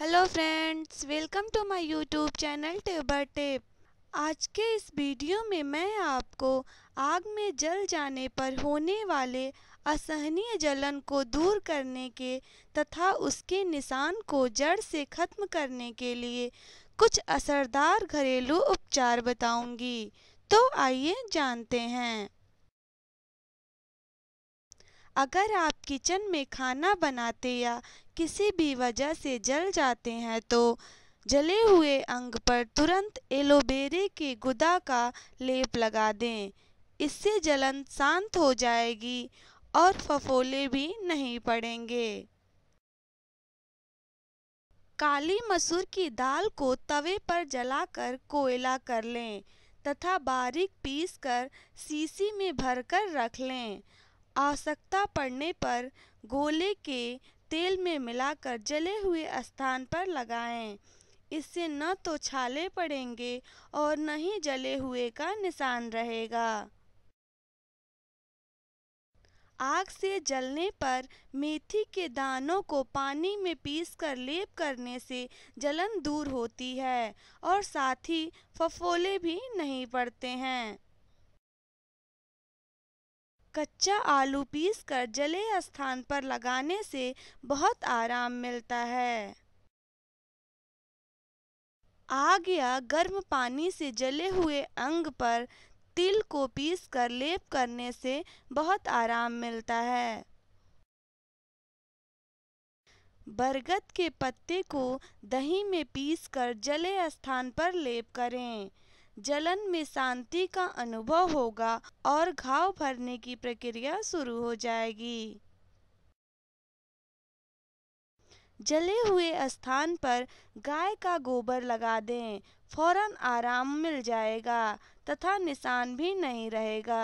Hello friends welcome to my YouTube channel टेबर टेप आज के इस वीडियो में मैं आपको आग में जल जाने पर होने वाले असहनीय जलन को दूर करने के तथा उसके निशान को जड़ से ख़त्म करने के लिए कुछ असरदार घरेलू उपचार बताऊंगी तो आइए जानते हैं अगर आप किचन में खाना बनाते या किसी भी वजह से जल जाते हैं तो जले हुए अंग पर तुरंत एलोवेरे के गुदा का लेप लगा दें इससे जलन शांत हो जाएगी और फफोले भी नहीं पड़ेंगे काली मसूर की दाल को तवे पर जलाकर कोयला कर लें तथा बारीक पीस कर सीसी में भरकर रख लें आवश्यकता पड़ने पर गोले के तेल में मिलाकर जले हुए स्थान पर लगाएं। इससे न तो छाले पड़ेंगे और न ही जले हुए का निशान रहेगा आग से जलने पर मेथी के दानों को पानी में पीसकर लेप करने से जलन दूर होती है और साथ ही फफोले भी नहीं पड़ते हैं कच्चा आलू पीसकर जले स्थान पर लगाने से बहुत आराम मिलता है आग या गर्म पानी से जले हुए अंग पर तिल को पीसकर लेप करने से बहुत आराम मिलता है बरगद के पत्ते को दही में पीसकर जले स्थान पर लेप करें जलन में शांति का अनुभव होगा और घाव भरने की प्रक्रिया शुरू हो जाएगी जले हुए स्थान पर गाय का गोबर लगा दें फौरन आराम मिल जाएगा तथा निशान भी नहीं रहेगा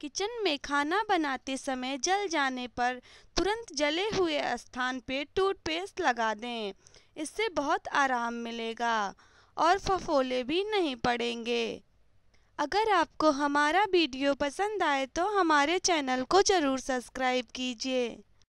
किचन में खाना बनाते समय जल जाने पर तुरंत जले हुए स्थान पर टूथपेस्ट लगा दें इससे बहुत आराम मिलेगा और फफोले भी नहीं पड़ेंगे अगर आपको हमारा वीडियो पसंद आए तो हमारे चैनल को ज़रूर सब्सक्राइब कीजिए